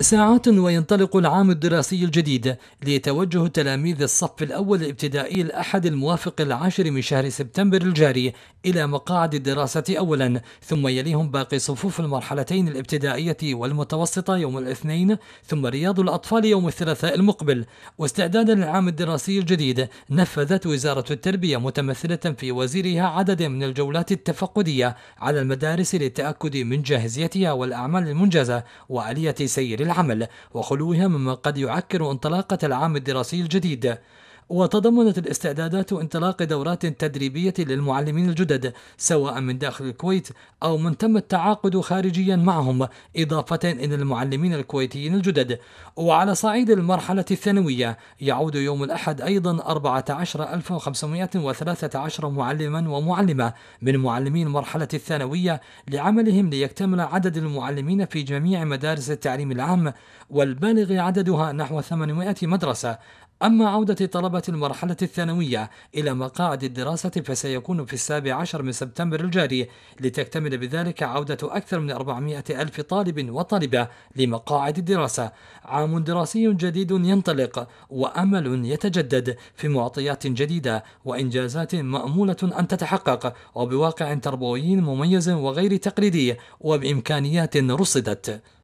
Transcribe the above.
ساعات وينطلق العام الدراسي الجديد ليتوجه تلاميذ الصف الأول الابتدائي الأحد الموافق العاشر من شهر سبتمبر الجاري إلى مقاعد الدراسة أولا ثم يليهم باقي صفوف المرحلتين الابتدائية والمتوسطة يوم الاثنين ثم رياض الأطفال يوم الثلاثاء المقبل واستعدادا للعام الدراسي الجديد نفذت وزارة التربية متمثلة في وزيرها عدد من الجولات التفقدية على المدارس للتأكد من جاهزيتها والأعمال المنجزة وآلية سير العمل وخلوها مما قد يعكر انطلاقة العام الدراسي الجديد وتضمنت الاستعدادات انطلاق دورات تدريبية للمعلمين الجدد سواء من داخل الكويت أو من تم التعاقد خارجيا معهم إضافة إلى المعلمين الكويتيين الجدد وعلى صعيد المرحلة الثانوية يعود يوم الأحد أيضا 14513 معلما ومعلمة من معلمي المرحلة الثانوية لعملهم ليكتمل عدد المعلمين في جميع مدارس التعليم العام والبالغ عددها نحو 800 مدرسة أما عودة طلبة المرحلة الثانوية إلى مقاعد الدراسة فسيكون في السابع عشر من سبتمبر الجاري لتكتمل بذلك عودة أكثر من 400 ألف طالب وطالبة لمقاعد الدراسة عام دراسي جديد ينطلق وأمل يتجدد في معطيات جديدة وإنجازات مأمولة أن تتحقق وبواقع تربوي مميز وغير تقليدي وبإمكانيات رصدت